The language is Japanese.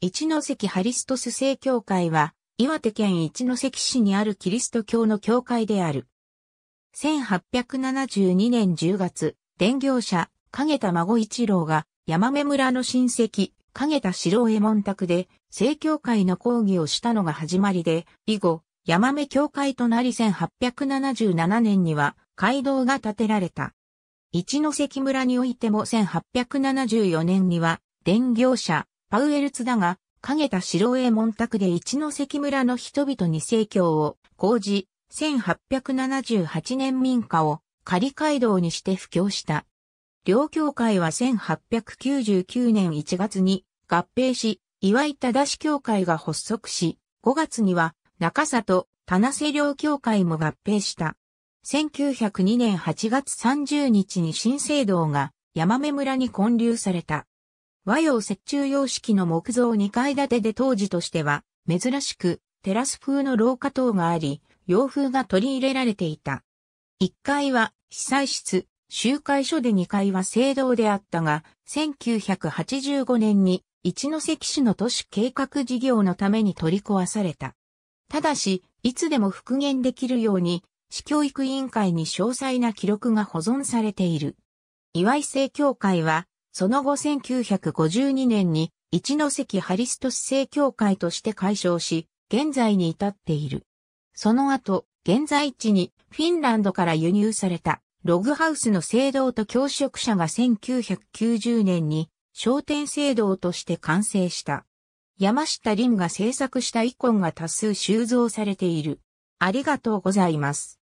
一ノ関ハリストス聖教会は、岩手県一ノ関市にあるキリスト教の教会である。1872年10月、伝業者、影田孫一郎が、山目村の親戚、影田四郎右門宅で、聖教会の講義をしたのが始まりで、以後、山目教会となり1877年には、街道が建てられた。一ノ関村においても1874年には、伝業者、パウエルツだが、陰田城衛門宅で一関村の人々に生教を講じ、1878年民家を仮街道にして布教した。両教会は1899年1月に合併し、岩井正教会が発足し、5月には中里、田瀬両教会も合併した。1902年8月30日に新聖堂が山目村に建立された。和洋折衷様式の木造2階建てで当時としては、珍しく、テラス風の廊下等があり、洋風が取り入れられていた。1階は被災室、集会所で2階は聖堂であったが、1985年に一関市の都市計画事業のために取り壊された。ただし、いつでも復元できるように、市教育委員会に詳細な記録が保存されている。岩井正教会は、その後1952年に一関ハリストス正教会として解消し、現在に至っている。その後、現在地にフィンランドから輸入されたログハウスの聖堂と教職者が1990年に商店聖堂として完成した。山下林が制作したイコンが多数収蔵されている。ありがとうございます。